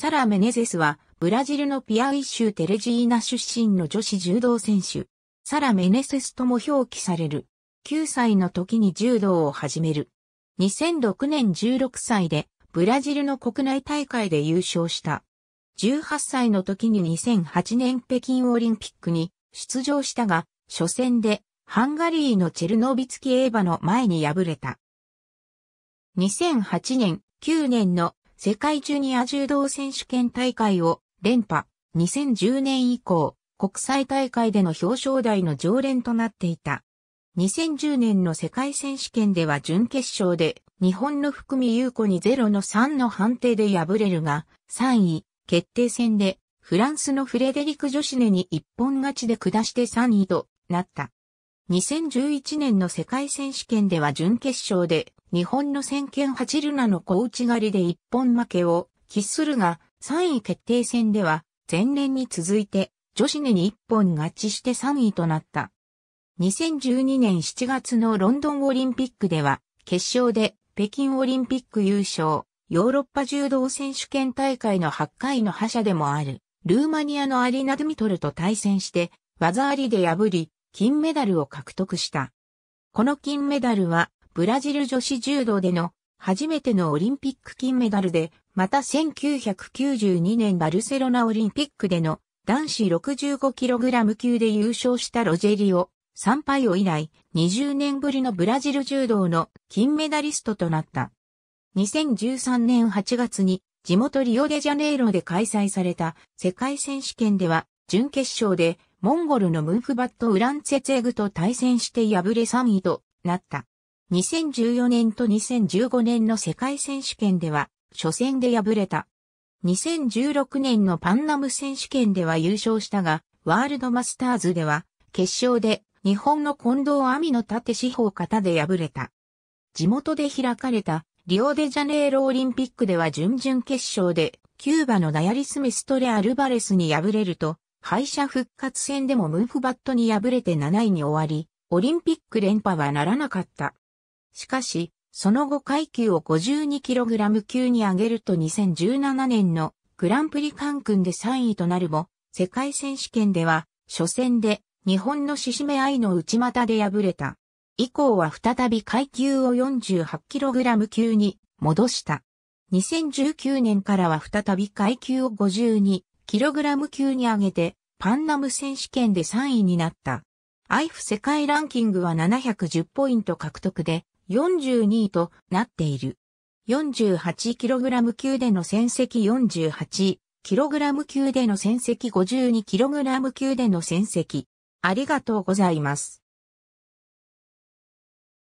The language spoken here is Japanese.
サラ・メネゼスは、ブラジルのピアウイ州テレジーナ出身の女子柔道選手。サラ・メネセスとも表記される。9歳の時に柔道を始める。2006年16歳で、ブラジルの国内大会で優勝した。18歳の時に2008年北京オリンピックに出場したが、初戦でハンガリーのチェルノビツキエーバの前に敗れた。2008年、9年の世界ジュニア柔道選手権大会を連覇、2010年以降、国際大会での表彰台の常連となっていた。2010年の世界選手権では準決勝で日本の福見優子に0の3の判定で敗れるが、3位、決定戦でフランスのフレデリク・ジョシネに一本勝ちで下して3位となった。2011年の世界選手権では準決勝で日本の先見八ルナの小内刈りで一本負けを喫するが、3位決定戦では、前年に続いて、女子根に一本勝ちして3位となった。2012年7月のロンドンオリンピックでは、決勝で北京オリンピック優勝、ヨーロッパ柔道選手権大会の8回の覇者でもある、ルーマニアのアリナ・ドゥミトルと対戦して、技ありで破り、金メダルを獲得した。この金メダルは、ブラジル女子柔道での初めてのオリンピック金メダルで、また1992年バルセロナオリンピックでの男子 65kg 級で優勝したロジェリオ、サンパイオ以来20年ぶりのブラジル柔道の金メダリストとなった。2013年8月に地元リオデジャネイロで開催された世界選手権では準決勝でモンゴルのムンフバット・ウランツェツェグと対戦して敗れ3位となった。2014年と2015年の世界選手権では、初戦で敗れた。2016年のパンナム選手権では優勝したが、ワールドマスターズでは、決勝で日本の近藤亜美の縦四方型で敗れた。地元で開かれたリオデジャネイロオリンピックでは準々決勝でキューバのダヤリス・メストレ・アルバレスに敗れると、敗者復活戦でもムンフバットに敗れて7位に終わり、オリンピック連覇はならなかった。しかし、その後階級を 52kg 級に上げると2017年のグランプリカンクンで3位となるも、世界選手権では、初戦で日本のししめ、愛の内股で敗れた。以降は再び階級を 48kg 級に戻した。2019年からは再び階級を 52kg 級に上げて、パンナム選手権で3位になった。アイフ世界ランキングは710ポイント獲得で、42位となっている。48kg 級での戦績 48kg 級での戦績 52kg 級での戦績。ありがとうございます。